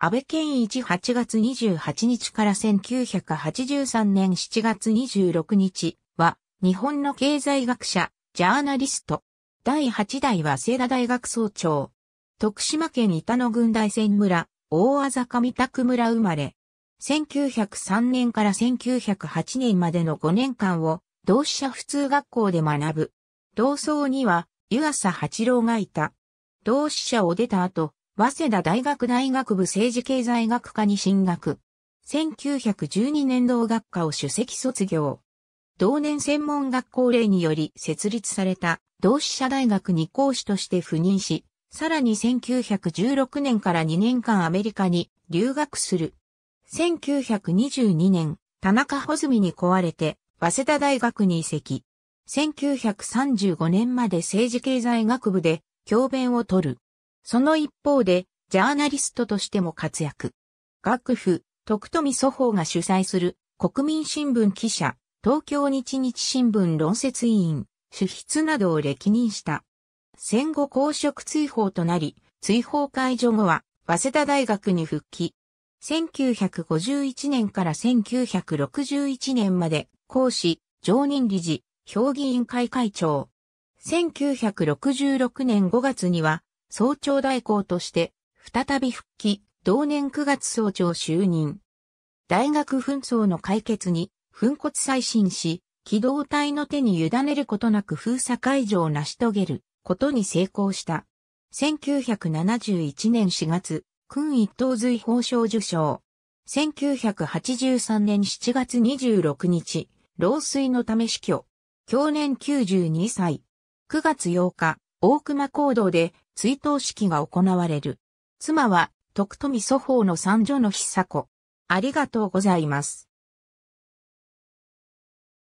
安倍健一8月28日から1983年7月26日は、日本の経済学者、ジャーナリスト。第8代は早田大学総長。徳島県板野郡大仙村、大あざか三宅村生まれ。1903年から1908年までの5年間を、同志社普通学校で学ぶ。同窓には、湯浅八郎がいた。同志社を出た後、早稲田大学大学部政治経済学科に進学。1912年同学科を首席卒業。同年専門学校令により設立された同志社大学に講師として赴任し、さらに1916年から2年間アメリカに留学する。1922年、田中穂積に壊れて、早稲田大学に移籍。1935年まで政治経済学部で教鞭を取る。その一方で、ジャーナリストとしても活躍。学府、徳富祖法が主催する、国民新聞記者、東京日日新聞論説委員、主筆などを歴任した。戦後公職追放となり、追放解除後は、早稲田大学に復帰。1951年から1961年まで、講師、常任理事、評議員会会長。1966年5月には、総長代行として、再び復帰、同年9月総長就任。大学紛争の解決に、粉骨再審し、機動隊の手に委ねることなく封鎖解除を成し遂げることに成功した。1971年4月、君一等随法賞受賞。1983年7月26日、老衰のため死去。去年92歳。9月8日、大熊行動で追悼式が行われる。妻は、徳富祖法の三女の久子。ありがとうございます。